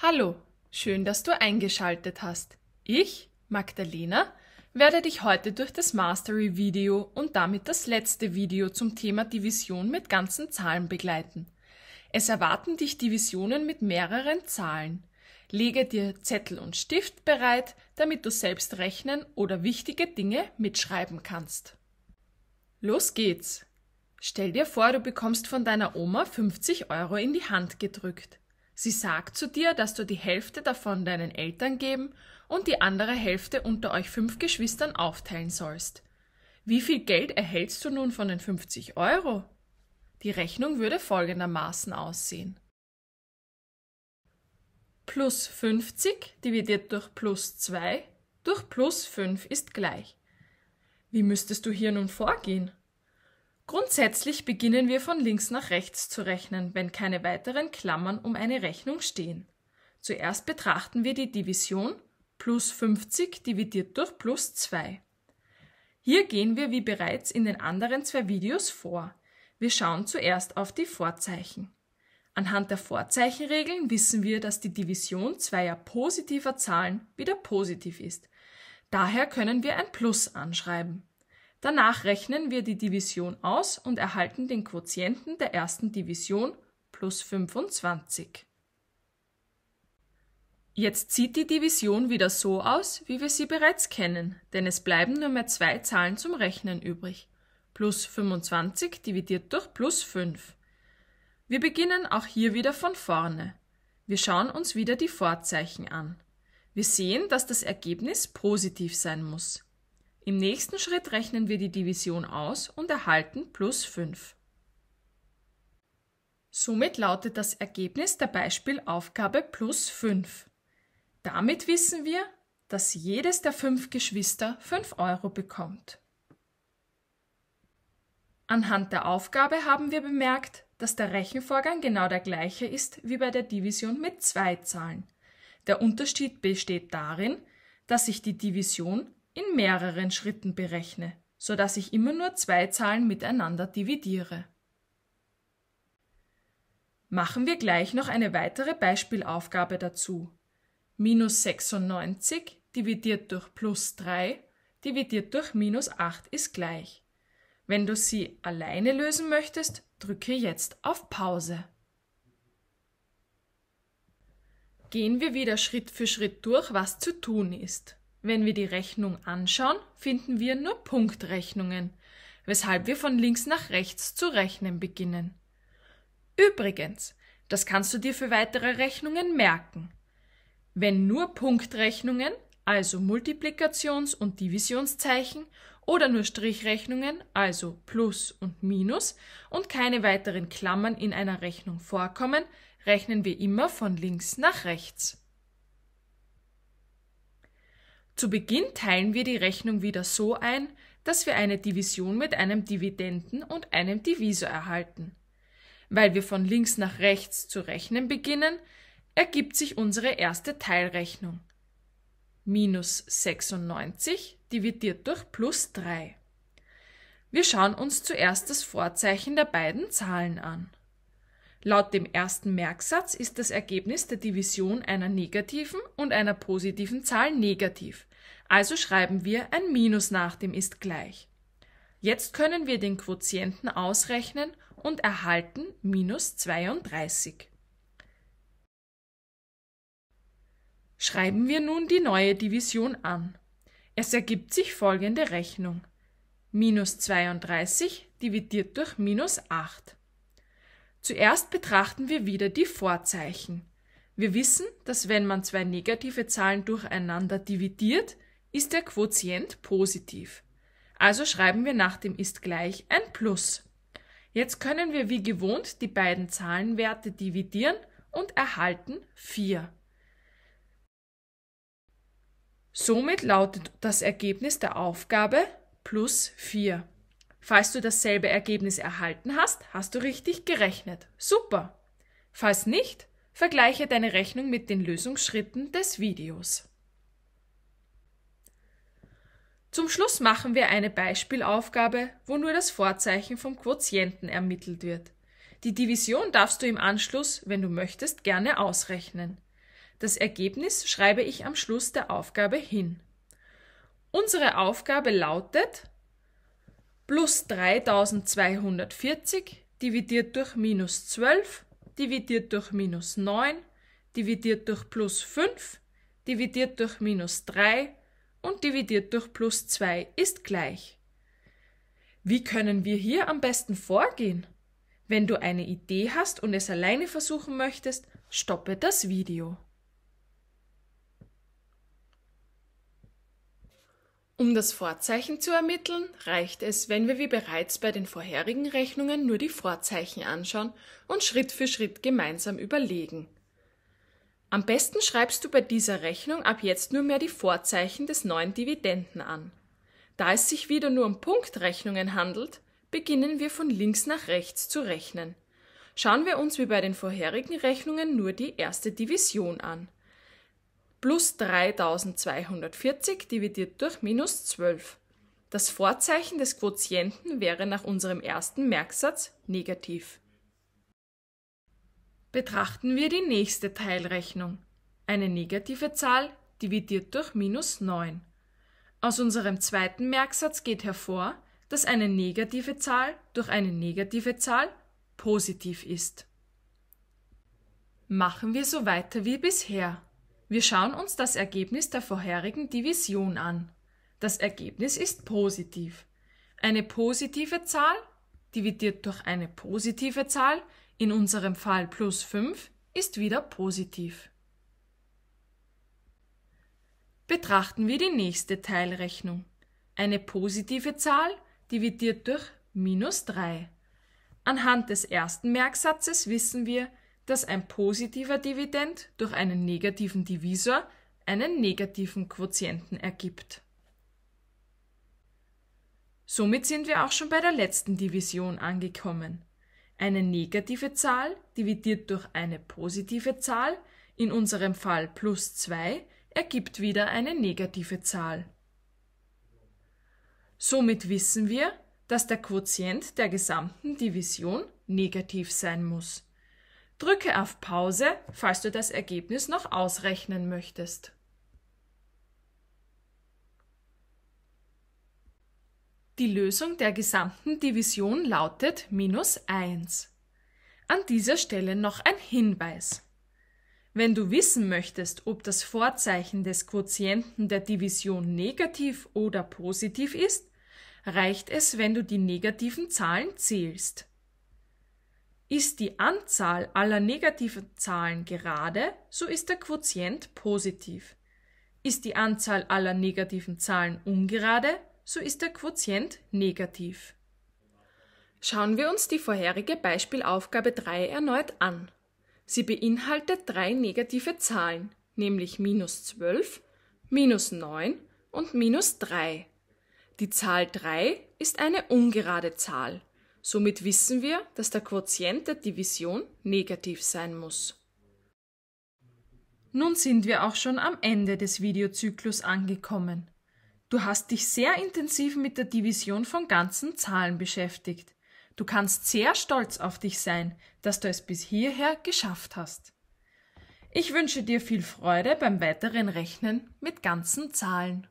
Hallo, schön, dass du eingeschaltet hast. Ich, Magdalena, werde dich heute durch das Mastery-Video und damit das letzte Video zum Thema Division mit ganzen Zahlen begleiten. Es erwarten dich Divisionen mit mehreren Zahlen. Lege dir Zettel und Stift bereit, damit du selbst rechnen oder wichtige Dinge mitschreiben kannst. Los geht's! Stell dir vor, du bekommst von deiner Oma 50 Euro in die Hand gedrückt. Sie sagt zu dir, dass du die Hälfte davon deinen Eltern geben und die andere Hälfte unter euch fünf Geschwistern aufteilen sollst. Wie viel Geld erhältst du nun von den 50 Euro? Die Rechnung würde folgendermaßen aussehen. Plus 50 dividiert durch plus 2 durch plus 5 ist gleich. Wie müsstest du hier nun vorgehen? Grundsätzlich beginnen wir von links nach rechts zu rechnen, wenn keine weiteren Klammern um eine Rechnung stehen. Zuerst betrachten wir die Division plus 50 dividiert durch plus 2. Hier gehen wir wie bereits in den anderen zwei Videos vor. Wir schauen zuerst auf die Vorzeichen. Anhand der Vorzeichenregeln wissen wir, dass die Division zweier positiver Zahlen wieder positiv ist. Daher können wir ein Plus anschreiben. Danach rechnen wir die Division aus und erhalten den Quotienten der ersten Division plus 25. Jetzt sieht die Division wieder so aus, wie wir sie bereits kennen, denn es bleiben nur mehr zwei Zahlen zum Rechnen übrig. Plus 25 dividiert durch plus 5. Wir beginnen auch hier wieder von vorne. Wir schauen uns wieder die Vorzeichen an. Wir sehen, dass das Ergebnis positiv sein muss. Im nächsten Schritt rechnen wir die Division aus und erhalten plus 5. Somit lautet das Ergebnis der Beispielaufgabe plus 5. Damit wissen wir, dass jedes der fünf Geschwister 5 Euro bekommt. Anhand der Aufgabe haben wir bemerkt, dass der Rechenvorgang genau der gleiche ist wie bei der Division mit zwei Zahlen. Der Unterschied besteht darin, dass sich die Division in mehreren Schritten berechne, so dass ich immer nur zwei Zahlen miteinander dividiere. Machen wir gleich noch eine weitere Beispielaufgabe dazu. Minus 96 dividiert durch plus 3 dividiert durch minus 8 ist gleich. Wenn du sie alleine lösen möchtest, drücke jetzt auf Pause. Gehen wir wieder Schritt für Schritt durch, was zu tun ist. Wenn wir die Rechnung anschauen, finden wir nur Punktrechnungen, weshalb wir von links nach rechts zu rechnen beginnen. Übrigens, das kannst du dir für weitere Rechnungen merken. Wenn nur Punktrechnungen, also Multiplikations- und Divisionszeichen, oder nur Strichrechnungen, also Plus und Minus, und keine weiteren Klammern in einer Rechnung vorkommen, rechnen wir immer von links nach rechts. Zu Beginn teilen wir die Rechnung wieder so ein, dass wir eine Division mit einem Dividenden und einem Divisor erhalten. Weil wir von links nach rechts zu rechnen beginnen, ergibt sich unsere erste Teilrechnung. Minus 96 dividiert durch plus 3. Wir schauen uns zuerst das Vorzeichen der beiden Zahlen an. Laut dem ersten Merksatz ist das Ergebnis der Division einer negativen und einer positiven Zahl negativ. Also schreiben wir ein Minus nach dem ist gleich. Jetzt können wir den Quotienten ausrechnen und erhalten minus 32. Schreiben wir nun die neue Division an. Es ergibt sich folgende Rechnung. Minus 32 dividiert durch minus 8. Zuerst betrachten wir wieder die Vorzeichen. Wir wissen, dass wenn man zwei negative Zahlen durcheinander dividiert, ist der Quotient positiv. Also schreiben wir nach dem ist gleich ein Plus. Jetzt können wir wie gewohnt die beiden Zahlenwerte dividieren und erhalten 4. Somit lautet das Ergebnis der Aufgabe plus 4. Falls du dasselbe Ergebnis erhalten hast, hast du richtig gerechnet. Super. Falls nicht, Vergleiche deine Rechnung mit den Lösungsschritten des Videos. Zum Schluss machen wir eine Beispielaufgabe, wo nur das Vorzeichen vom Quotienten ermittelt wird. Die Division darfst du im Anschluss, wenn du möchtest, gerne ausrechnen. Das Ergebnis schreibe ich am Schluss der Aufgabe hin. Unsere Aufgabe lautet plus 3240 dividiert durch minus 12 dividiert durch minus 9, dividiert durch plus 5, dividiert durch minus 3 und dividiert durch plus 2 ist gleich. Wie können wir hier am besten vorgehen? Wenn du eine Idee hast und es alleine versuchen möchtest, stoppe das Video. Um das Vorzeichen zu ermitteln, reicht es, wenn wir wie bereits bei den vorherigen Rechnungen nur die Vorzeichen anschauen und Schritt für Schritt gemeinsam überlegen. Am besten schreibst du bei dieser Rechnung ab jetzt nur mehr die Vorzeichen des neuen Dividenden an. Da es sich wieder nur um Punktrechnungen handelt, beginnen wir von links nach rechts zu rechnen. Schauen wir uns wie bei den vorherigen Rechnungen nur die erste Division an plus 3240 dividiert durch minus 12. Das Vorzeichen des Quotienten wäre nach unserem ersten Merksatz negativ. Betrachten wir die nächste Teilrechnung. Eine negative Zahl dividiert durch minus 9. Aus unserem zweiten Merksatz geht hervor, dass eine negative Zahl durch eine negative Zahl positiv ist. Machen wir so weiter wie bisher. Wir schauen uns das Ergebnis der vorherigen Division an. Das Ergebnis ist positiv. Eine positive Zahl dividiert durch eine positive Zahl, in unserem Fall plus 5, ist wieder positiv. Betrachten wir die nächste Teilrechnung. Eine positive Zahl dividiert durch minus 3. Anhand des ersten Merksatzes wissen wir, dass ein positiver Dividend durch einen negativen Divisor einen negativen Quotienten ergibt. Somit sind wir auch schon bei der letzten Division angekommen. Eine negative Zahl dividiert durch eine positive Zahl, in unserem Fall plus 2, ergibt wieder eine negative Zahl. Somit wissen wir, dass der Quotient der gesamten Division negativ sein muss. Drücke auf Pause, falls du das Ergebnis noch ausrechnen möchtest. Die Lösung der gesamten Division lautet minus 1. An dieser Stelle noch ein Hinweis. Wenn du wissen möchtest, ob das Vorzeichen des Quotienten der Division negativ oder positiv ist, reicht es, wenn du die negativen Zahlen zählst. Ist die Anzahl aller negativen Zahlen gerade, so ist der Quotient positiv. Ist die Anzahl aller negativen Zahlen ungerade, so ist der Quotient negativ. Schauen wir uns die vorherige Beispielaufgabe 3 erneut an. Sie beinhaltet drei negative Zahlen, nämlich minus 12, minus 9 und minus 3. Die Zahl 3 ist eine ungerade Zahl Somit wissen wir, dass der Quotient der Division negativ sein muss. Nun sind wir auch schon am Ende des Videozyklus angekommen. Du hast dich sehr intensiv mit der Division von ganzen Zahlen beschäftigt. Du kannst sehr stolz auf dich sein, dass du es bis hierher geschafft hast. Ich wünsche dir viel Freude beim weiteren Rechnen mit ganzen Zahlen.